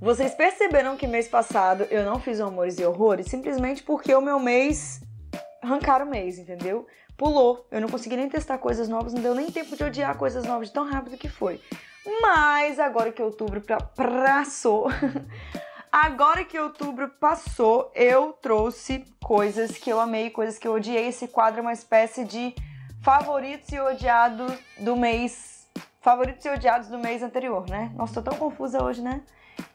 Vocês perceberam que mês passado eu não fiz Amores e Horrores simplesmente porque o meu mês. arrancaram o mês, entendeu? Pulou. Eu não consegui nem testar coisas novas, não deu nem tempo de odiar coisas novas de tão rápido que foi. Mas agora que outubro pra... passou. agora que outubro passou, eu trouxe coisas que eu amei, coisas que eu odiei. Esse quadro é uma espécie de favoritos e odiados do mês. Favoritos e odiados do mês anterior, né? Nossa, tô tão confusa hoje, né?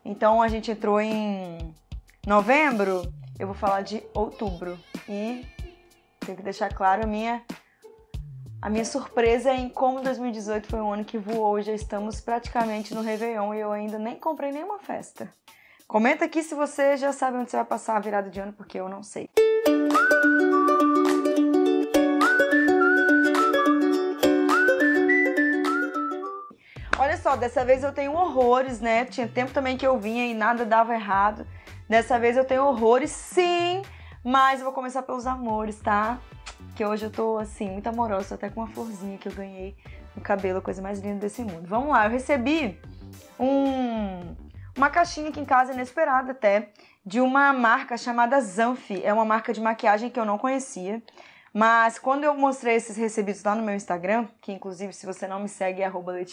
Então a gente entrou em novembro, eu vou falar de outubro. E tenho que deixar claro a minha a minha surpresa é em como 2018 foi um ano que voou, já estamos praticamente no Réveillon e eu ainda nem comprei nenhuma festa. Comenta aqui se você já sabe onde você vai passar a virada de ano, porque eu não sei. dessa vez eu tenho horrores, né? Tinha tempo também que eu vinha e nada dava errado. Dessa vez eu tenho horrores, sim, mas eu vou começar pelos amores, tá? Que hoje eu tô, assim, muito amorosa, até com uma florzinha que eu ganhei no cabelo, a coisa mais linda desse mundo. Vamos lá, eu recebi um, uma caixinha aqui em casa, inesperada até, de uma marca chamada Zanfi. É uma marca de maquiagem que eu não conhecia. Mas quando eu mostrei esses recebidos lá no meu Instagram, que inclusive se você não me segue é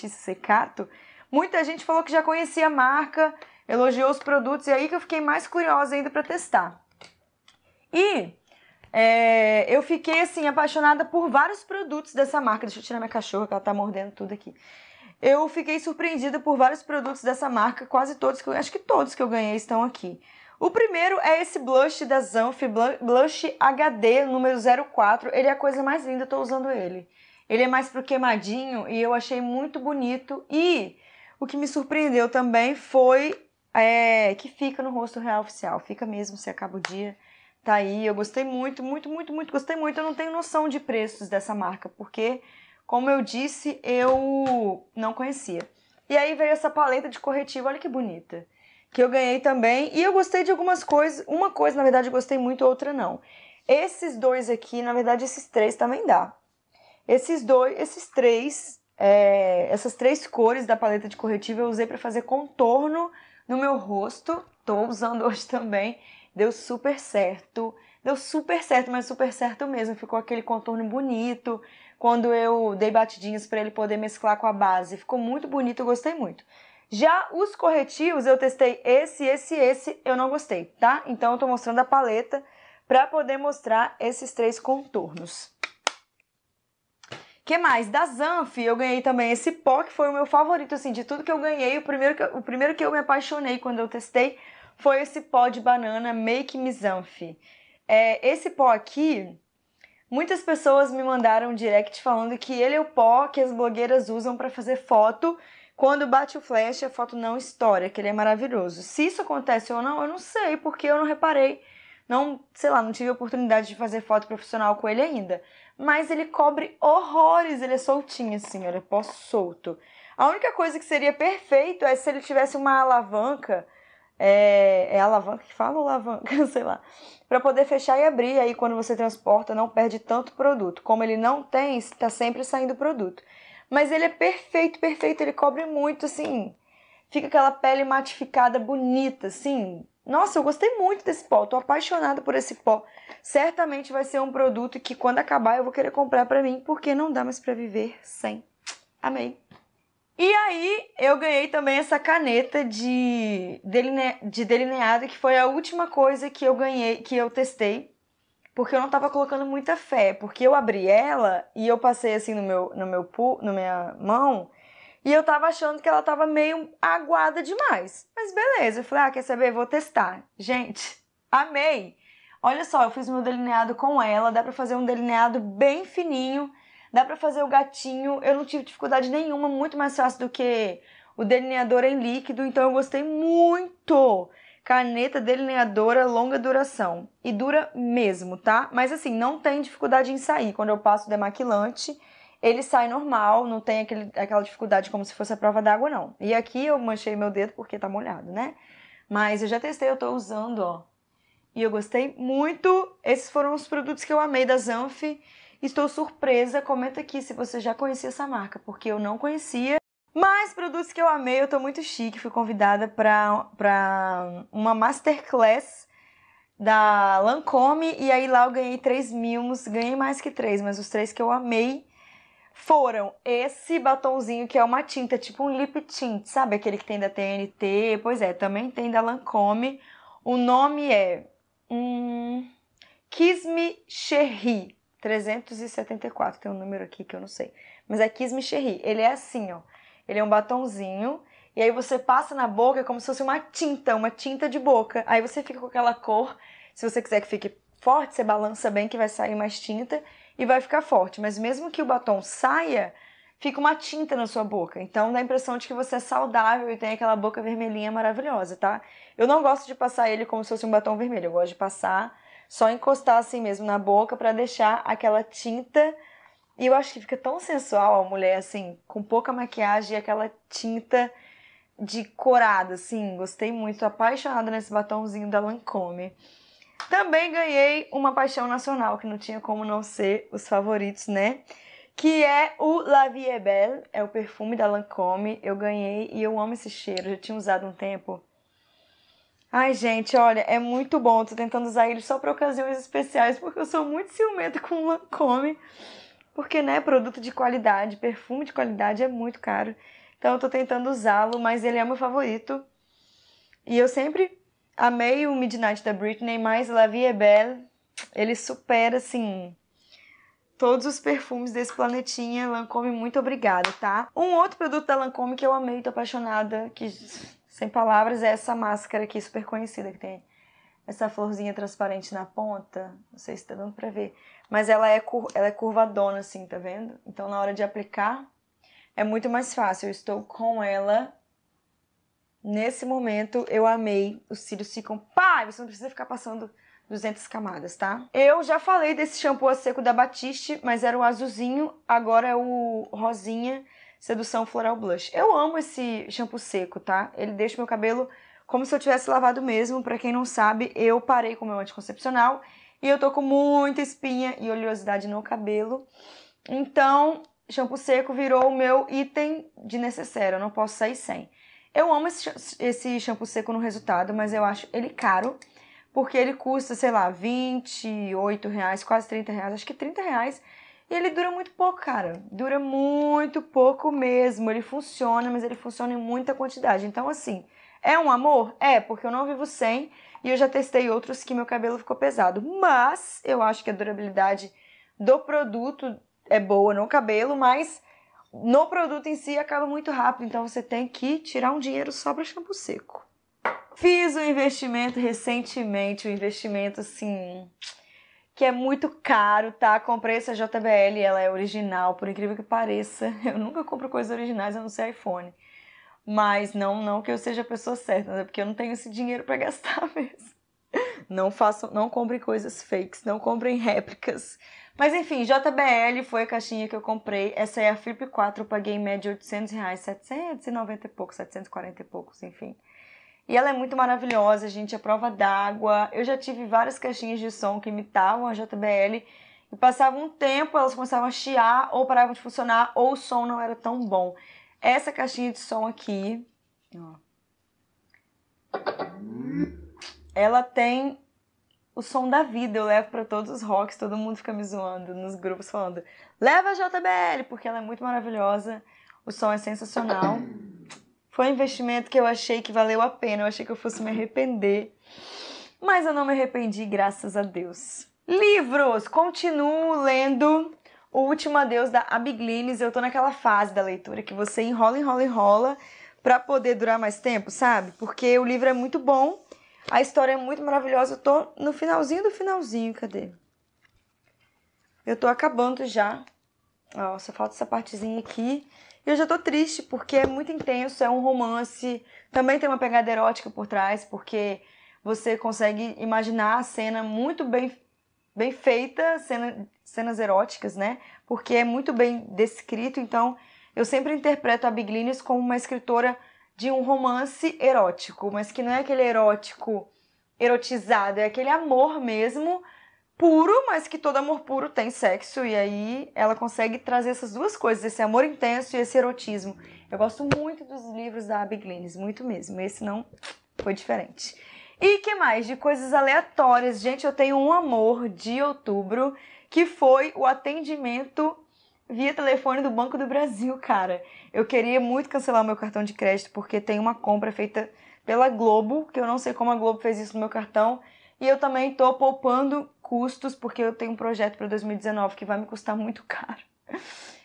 Secato, muita gente falou que já conhecia a marca, elogiou os produtos e é aí que eu fiquei mais curiosa ainda para testar. E é, eu fiquei assim apaixonada por vários produtos dessa marca. Deixa eu tirar minha cachorra que ela tá mordendo tudo aqui. Eu fiquei surpreendida por vários produtos dessa marca, quase todos que eu acho que todos que eu ganhei estão aqui. O primeiro é esse blush da Zanf, blush HD número 04. Ele é a coisa mais linda, eu tô usando ele. Ele é mais pro queimadinho e eu achei muito bonito. E o que me surpreendeu também foi é, que fica no rosto real oficial. Fica mesmo, se acaba o dia. Tá aí, eu gostei muito, muito, muito, muito, gostei muito. Eu não tenho noção de preços dessa marca, porque, como eu disse, eu não conhecia. E aí veio essa paleta de corretivo, olha que bonita que eu ganhei também. E eu gostei de algumas coisas. Uma coisa, na verdade, eu gostei muito, outra não. Esses dois aqui, na verdade, esses três também dá. Esses dois, esses três, é, essas três cores da paleta de corretivo eu usei para fazer contorno no meu rosto. Tô usando hoje também. Deu super certo. Deu super certo, mas super certo mesmo. Ficou aquele contorno bonito. Quando eu dei batidinhas para ele poder mesclar com a base, ficou muito bonito, eu gostei muito. Já os corretivos, eu testei esse, esse esse, eu não gostei, tá? Então eu tô mostrando a paleta para poder mostrar esses três contornos. Que mais? Da Zanf, eu ganhei também esse pó, que foi o meu favorito, assim, de tudo que eu ganhei. O primeiro que, o primeiro que eu me apaixonei quando eu testei foi esse pó de banana Make Me Zanf. É, esse pó aqui, Muitas pessoas me mandaram direct falando que ele é o pó que as blogueiras usam para fazer foto quando bate o flash, a foto não estoura, que ele é maravilhoso. Se isso acontece ou não, eu não sei, porque eu não reparei. Não, sei lá, não tive a oportunidade de fazer foto profissional com ele ainda. Mas ele cobre horrores, ele é soltinho assim, olha, pó solto. A única coisa que seria perfeito é se ele tivesse uma alavanca. É, é alavanca que fala alavanca? Sei lá. Para poder fechar e abrir, aí quando você transporta, não perde tanto produto. Como ele não tem, está sempre saindo produto. Mas ele é perfeito, perfeito, ele cobre muito, assim. Fica aquela pele matificada bonita, assim. Nossa, eu gostei muito desse pó, tô apaixonada por esse pó. Certamente vai ser um produto que quando acabar eu vou querer comprar para mim, porque não dá mais para viver sem. Amei. E aí eu ganhei também essa caneta de, deline... de delineado, que foi a última coisa que eu ganhei, que eu testei porque eu não tava colocando muita fé, porque eu abri ela e eu passei assim no meu no meu no minha mão e eu tava achando que ela tava meio aguada demais. Mas beleza, eu falei: "Ah, quer saber? Vou testar". Gente, amei. Olha só, eu fiz meu delineado com ela, dá para fazer um delineado bem fininho, dá para fazer o gatinho. Eu não tive dificuldade nenhuma, muito mais fácil do que o delineador em líquido, então eu gostei muito caneta delineadora longa duração. E dura mesmo, tá? Mas assim, não tem dificuldade em sair. Quando eu passo o demaquilante, ele sai normal, não tem aquele, aquela dificuldade como se fosse a prova d'água, não. E aqui eu manchei meu dedo porque tá molhado, né? Mas eu já testei, eu tô usando, ó. E eu gostei muito. Esses foram os produtos que eu amei da Zanf. Estou surpresa. Comenta aqui se você já conhecia essa marca, porque eu não conhecia. Mas produtos que eu amei, eu tô muito chique, fui convidada para uma masterclass da Lancome e aí lá eu ganhei três mimos, ganhei mais que três, mas os três que eu amei foram esse batonzinho que é uma tinta, tipo um lip tint, sabe? Aquele que tem da TNT, pois é, também tem da Lancome. O nome é hum, Kiss Me Cherry 374, tem um número aqui que eu não sei, mas é Kiss Me Cherry. Ele é assim, ó. Ele é um batonzinho. E aí você passa na boca como se fosse uma tinta, uma tinta de boca. Aí você fica com aquela cor. Se você quiser que fique forte, você balança bem que vai sair mais tinta e vai ficar forte. Mas mesmo que o batom saia, fica uma tinta na sua boca. Então dá a impressão de que você é saudável e tem aquela boca vermelhinha maravilhosa, tá? Eu não gosto de passar ele como se fosse um batom vermelho. Eu gosto de passar só encostar assim mesmo na boca para deixar aquela tinta e eu acho que fica tão sensual a mulher, assim, com pouca maquiagem e aquela tinta de corada, assim. Gostei muito, apaixonada nesse batomzinho da Lancôme. Também ganhei uma paixão nacional, que não tinha como não ser os favoritos, né? Que é o La Vie est Belle, é o perfume da Lancôme. Eu ganhei e eu amo esse cheiro, já tinha usado um tempo. Ai, gente, olha, é muito bom. Tô tentando usar ele só para ocasiões especiais, porque eu sou muito ciumenta com o Lancôme. Porque, né, produto de qualidade, perfume de qualidade é muito caro. Então eu tô tentando usá-lo, mas ele é meu favorito. E eu sempre amei o Midnight da Britney, mas La Vie est Belle, ele supera, assim, todos os perfumes desse planetinha. Lancôme, muito obrigada, tá? Um outro produto da Lancôme que eu amei, tô apaixonada, que sem palavras, é essa máscara aqui super conhecida que tem essa florzinha transparente na ponta, não sei se tá dando pra ver, mas ela é, ela é curvadona assim, tá vendo? Então na hora de aplicar é muito mais fácil, eu estou com ela. Nesse momento eu amei, os cílios ficam, pá, você não precisa ficar passando 200 camadas, tá? Eu já falei desse shampoo a seco da Batiste, mas era o azulzinho, agora é o rosinha, Sedução Floral Blush. Eu amo esse shampoo seco, tá? Ele deixa meu cabelo como se eu tivesse lavado mesmo. Para quem não sabe, eu parei com o meu anticoncepcional e eu tô com muita espinha e oleosidade no cabelo. Então, shampoo seco virou o meu item de necessário, eu não posso sair sem. Eu amo esse shampoo seco no resultado, mas eu acho ele caro, porque ele custa, sei lá, 28 reais, quase 30 reais, acho que 30 reais. E ele dura muito pouco, cara. Dura muito pouco mesmo. Ele funciona, mas ele funciona em muita quantidade. Então, assim, é um amor? É, porque eu não vivo sem e eu já testei outros que meu cabelo ficou pesado. Mas eu acho que a durabilidade do produto é boa no cabelo, mas no produto em si acaba muito rápido, então você tem que tirar um dinheiro só para shampoo seco. Fiz um investimento recentemente, um investimento assim que é muito caro, tá? Comprei essa JBL, ela é original, por incrível que pareça. Eu nunca compro coisas originais, eu não sei iPhone. Mas não, não que eu seja a pessoa certa, né? porque eu não tenho esse dinheiro para gastar mesmo. Não façam, não comprem coisas fakes, não comprem réplicas. Mas enfim, JBL foi a caixinha que eu comprei. Essa é a Flip 4, eu paguei em média 800 reais, 790 e poucos, 740 e poucos, enfim. E ela é muito maravilhosa, gente, é prova d'água. Eu já tive várias caixinhas de som que imitavam a JBL e passava um tempo, elas começavam a chiar ou paravam de funcionar ou o som não era tão bom essa caixinha de som aqui, ó, ela tem o som da vida. Eu levo para todos os rocks, todo mundo fica me zoando nos grupos falando: leva a JBL, porque ela é muito maravilhosa, o som é sensacional. Foi um investimento que eu achei que valeu a pena, eu achei que eu fosse me arrepender, mas eu não me arrependi, graças a Deus. Livros! Continuo lendo o Último Adeus da Abiglines, eu tô naquela fase da leitura que você enrola, enrola, enrola para poder durar mais tempo, sabe? Porque o livro é muito bom, a história é muito maravilhosa. Eu tô no finalzinho do finalzinho, cadê? Eu tô acabando já. Ó, só falta essa partezinha aqui. E eu já tô triste porque é muito intenso, é um romance. Também tem uma pegada erótica por trás, porque você consegue imaginar a cena muito bem bem feita, cena, cenas eróticas, né? Porque é muito bem descrito, então eu sempre interpreto a Big Linus como uma escritora de um romance erótico, mas que não é aquele erótico erotizado, é aquele amor mesmo puro, mas que todo amor puro tem sexo e aí ela consegue trazer essas duas coisas, esse amor intenso e esse erotismo. Eu gosto muito dos livros da Abby muito mesmo. Esse não foi diferente. E que mais de coisas aleatórias? Gente, eu tenho um amor de outubro que foi o atendimento via telefone do Banco do Brasil, cara. Eu queria muito cancelar meu cartão de crédito porque tem uma compra feita pela Globo, que eu não sei como a Globo fez isso no meu cartão, e eu também tô poupando custos porque eu tenho um projeto para 2019 que vai me custar muito caro.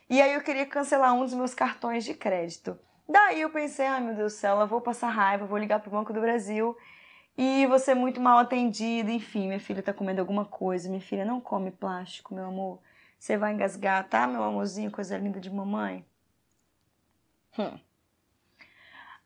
E aí eu queria cancelar um dos meus cartões de crédito. Daí eu pensei, ai ah, meu Deus do céu, eu vou passar raiva, vou ligar pro Banco do Brasil e você é muito mal atendida, enfim, minha filha tá comendo alguma coisa, minha filha não come plástico, meu amor. Você vai engasgar, tá, meu amorzinho, coisa linda de mamãe? Hum.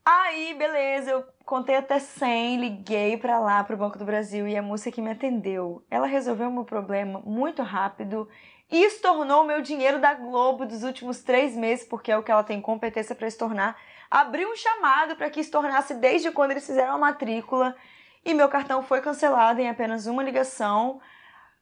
Aí, beleza, eu contei até 100, liguei para lá pro Banco do Brasil e a moça que me atendeu, ela resolveu meu problema muito rápido e estornou o meu dinheiro da Globo dos últimos três meses, porque é o que ela tem competência para estornar. Abriu um chamado para que estornasse desde quando eles fizeram a matrícula e meu cartão foi cancelado em apenas uma ligação.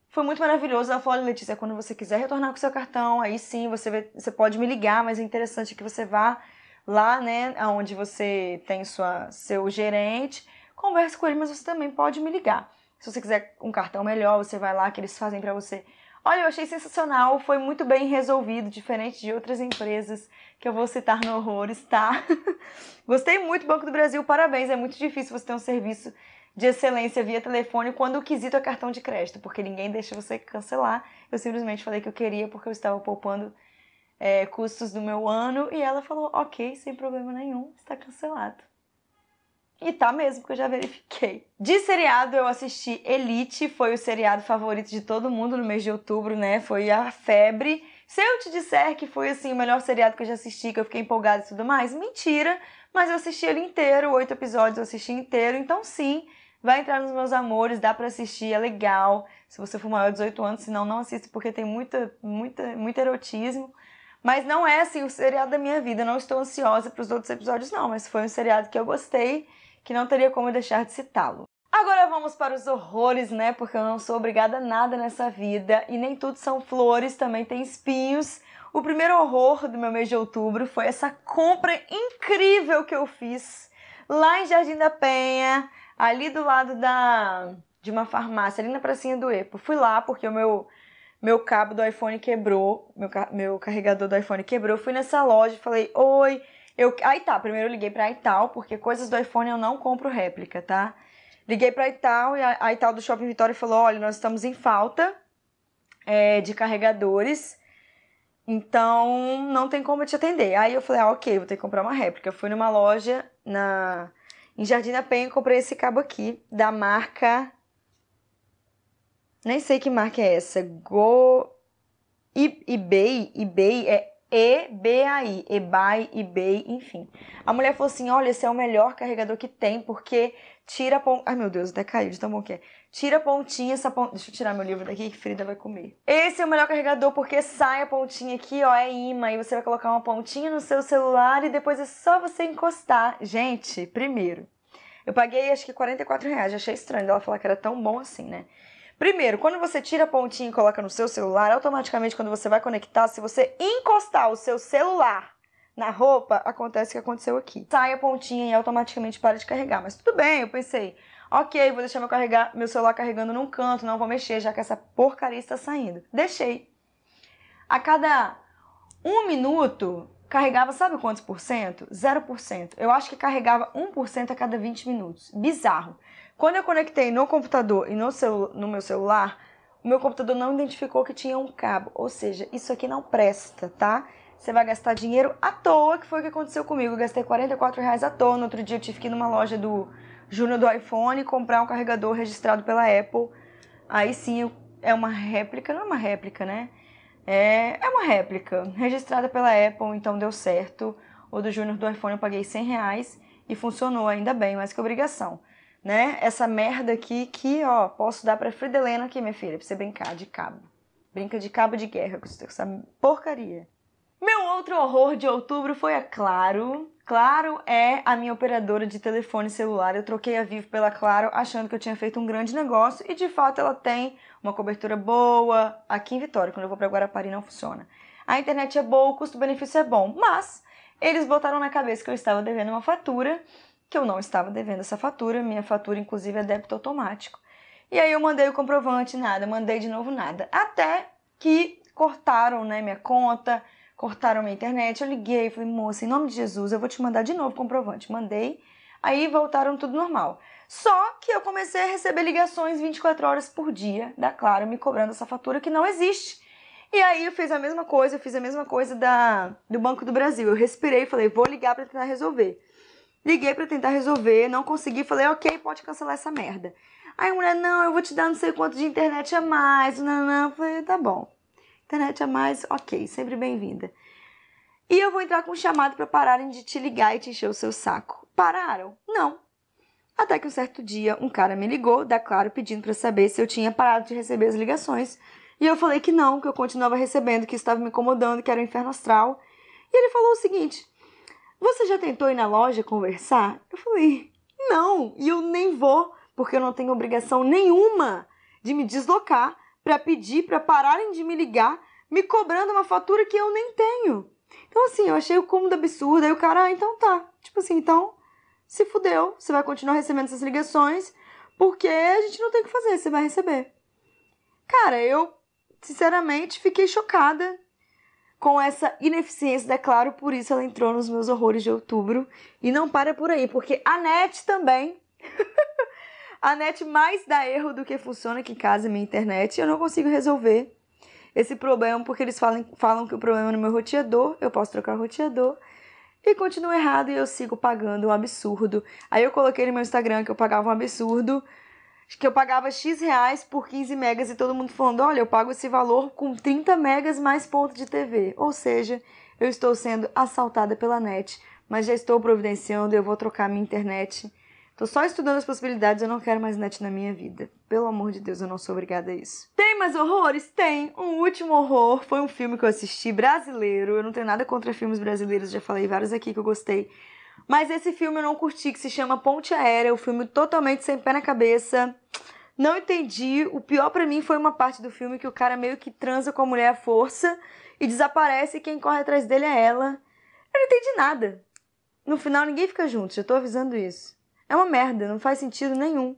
Foi muito maravilhoso. Ela falou: Letícia, quando você quiser retornar com seu cartão, aí sim você, vê, você pode me ligar, mas é interessante que você vá lá, né, aonde você tem sua, seu gerente, converse com ele, mas você também pode me ligar. Se você quiser um cartão melhor, você vai lá que eles fazem para você. Olha, eu achei sensacional, foi muito bem resolvido, diferente de outras empresas que eu vou citar no horror tá? Gostei muito, Banco do Brasil, parabéns, é muito difícil você ter um serviço de excelência via telefone quando o quesito é cartão de crédito, porque ninguém deixa você cancelar. Eu simplesmente falei que eu queria porque eu estava poupando é, custos do meu ano e ela falou: ok, sem problema nenhum, está cancelado. E tá mesmo, porque eu já verifiquei. De seriado, eu assisti Elite, foi o seriado favorito de todo mundo no mês de outubro, né? Foi a febre. Se eu te disser que foi assim o melhor seriado que eu já assisti, que eu fiquei empolgada e tudo mais, mentira, mas eu assisti ele inteiro, oito episódios eu assisti inteiro, então sim, Vai entrar nos meus amores, dá para assistir, é legal. Se você for maior de 18 anos, senão não assista porque tem muita, muita, muito erotismo. Mas não é assim o seriado da minha vida. não estou ansiosa para os outros episódios, não. Mas foi um seriado que eu gostei, que não teria como deixar de citá-lo. Agora vamos para os horrores, né? Porque eu não sou obrigada a nada nessa vida e nem tudo são flores, também tem espinhos. O primeiro horror do meu mês de outubro foi essa compra incrível que eu fiz lá em Jardim da Penha, ali do lado da de uma farmácia, ali na pracinha do Epo. Fui lá porque o meu meu cabo do iPhone quebrou, meu, meu carregador do iPhone quebrou. Fui nessa loja e falei: "Oi, eu aí tá, primeiro eu liguei para Ital, porque coisas do iPhone eu não compro réplica, tá? Liguei para Ital e a Ital do Shopping Vitória falou: "Olha, nós estamos em falta é, de carregadores. Então, não tem como te atender. Aí eu falei, ah, ok, vou ter que comprar uma réplica. Eu fui numa loja na em Jardim da Penha, eu comprei esse cabo aqui, da marca. Nem sei que marca é essa. Go. I eBay, eBay é EBAI, eBay, eBay, enfim. A mulher falou assim: olha, esse é o melhor carregador que tem, porque tira a pontinha. Ai meu Deus, até caiu de tão bom que é. Tira a pontinha, essa pontinha. Deixa eu tirar meu livro daqui que Frida vai comer. Esse é o melhor carregador porque sai a pontinha aqui, ó, é imã. E você vai colocar uma pontinha no seu celular e depois é só você encostar. Gente, primeiro, eu paguei acho que 44 reais, achei estranho dela falar que era tão bom assim, né? Primeiro, quando você tira a pontinha e coloca no seu celular, automaticamente quando você vai conectar, se você encostar o seu celular na roupa, acontece o que aconteceu aqui. Sai a pontinha e automaticamente para de carregar. Mas tudo bem, eu pensei, ok, vou deixar meu, carregar, meu celular carregando num canto, não vou mexer, já que essa porcaria está saindo. Deixei. A cada um minuto, carregava, sabe quantos por cento? 0%. Eu acho que carregava 1% a cada 20 minutos. Bizarro. Quando eu conectei no computador e no, celu no meu celular, o meu computador não identificou que tinha um cabo. Ou seja, isso aqui não presta, tá? Você vai gastar dinheiro à toa, que foi o que aconteceu comigo. Eu gastei 44 reais à toa. No outro dia eu tive que ir numa loja do Júnior do iPhone comprar um carregador registrado pela Apple. Aí sim é uma réplica, não é uma réplica, né? É, é uma réplica, registrada pela Apple, então deu certo. O do Júnior do iPhone eu paguei 100 reais e funcionou ainda bem, mais que obrigação né? Essa merda aqui que, ó, posso dar pra Fridelena aqui, minha filha, pra você brincar de cabo. Brinca de cabo de guerra com essa porcaria. Meu outro horror de outubro foi a Claro. Claro é a minha operadora de telefone celular. Eu troquei a Vivo pela Claro achando que eu tinha feito um grande negócio e de fato ela tem uma cobertura boa aqui em Vitória. Quando eu vou para Guarapari não funciona. A internet é boa, o custo-benefício é bom, mas eles botaram na cabeça que eu estava devendo uma fatura que eu não estava devendo essa fatura, minha fatura inclusive é débito automático. E aí eu mandei o comprovante, nada, mandei de novo nada. Até que cortaram, né, minha conta, cortaram minha internet. Eu liguei, falei: "Moça, em nome de Jesus, eu vou te mandar de novo o comprovante". Mandei. Aí voltaram tudo normal. Só que eu comecei a receber ligações 24 horas por dia da Claro me cobrando essa fatura que não existe. E aí eu fiz a mesma coisa, eu fiz a mesma coisa da, do Banco do Brasil. Eu respirei e falei, vou ligar para tentar resolver. Liguei para tentar resolver, não consegui, falei, ok, pode cancelar essa merda. Aí a mulher, não, eu vou te dar não sei quanto de internet a mais, não, não, falei, tá bom. Internet a mais, ok, sempre bem-vinda. E eu vou entrar com um chamado para pararem de te ligar e te encher o seu saco. Pararam? Não. Até que um certo dia um cara me ligou, da Claro, pedindo para saber se eu tinha parado de receber as ligações. E eu falei que não, que eu continuava recebendo, que estava me incomodando, que era um inferno astral. E ele falou o seguinte: você já tentou ir na loja conversar? Eu falei: Não, e eu nem vou, porque eu não tenho obrigação nenhuma de me deslocar para pedir, para pararem de me ligar, me cobrando uma fatura que eu nem tenho. Então, assim, eu achei o cômodo absurdo. Aí o cara, ah, então tá. Tipo assim, então se fudeu, você vai continuar recebendo essas ligações, porque a gente não tem o que fazer, você vai receber. Cara, eu sinceramente fiquei chocada com essa ineficiência, é claro por isso ela entrou nos meus horrores de outubro. E não para por aí, porque a net também. a net mais dá erro do que funciona aqui em casa, minha internet. Eu não consigo resolver esse problema, porque eles falam, falam que o problema é no meu roteador. Eu posso trocar o roteador. E continua errado e eu sigo pagando um absurdo. Aí eu coloquei no meu Instagram que eu pagava um absurdo que eu pagava X reais por 15 megas e todo mundo falando: olha, eu pago esse valor com 30 megas mais ponto de TV. Ou seja, eu estou sendo assaltada pela net, mas já estou providenciando, eu vou trocar minha internet. Estou só estudando as possibilidades, eu não quero mais net na minha vida. Pelo amor de Deus, eu não sou obrigada a isso. Tem mais horrores? Tem! Um último horror foi um filme que eu assisti brasileiro. Eu não tenho nada contra filmes brasileiros, já falei vários aqui que eu gostei mas esse filme eu não curti, que se chama Ponte Aérea, o um filme totalmente sem pé na cabeça. Não entendi. O pior para mim foi uma parte do filme que o cara meio que transa com a mulher à força e desaparece e quem corre atrás dele é ela. Eu não entendi nada. No final ninguém fica junto, já tô avisando isso. É uma merda, não faz sentido nenhum.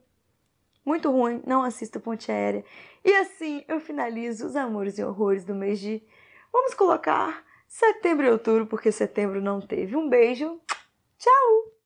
Muito ruim, não assista Ponte Aérea. E assim eu finalizo os amores e horrores do mês de. Vamos colocar setembro e outubro, porque setembro não teve. Um beijo. Tchau!